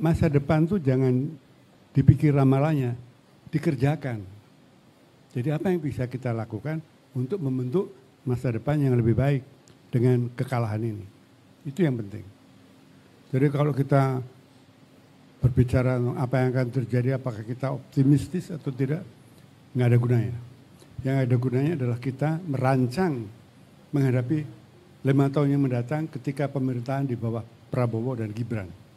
masa depan tuh jangan dipikir ramalannya, dikerjakan. Jadi apa yang bisa kita lakukan untuk membentuk masa depan yang lebih baik dengan kekalahan ini. Itu yang penting. Jadi kalau kita berbicara apa yang akan terjadi, apakah kita optimistis atau tidak, nggak ada gunanya. Yang ada gunanya adalah kita merancang menghadapi lima tahun yang mendatang ketika pemerintahan di bawah Prabowo dan Gibran.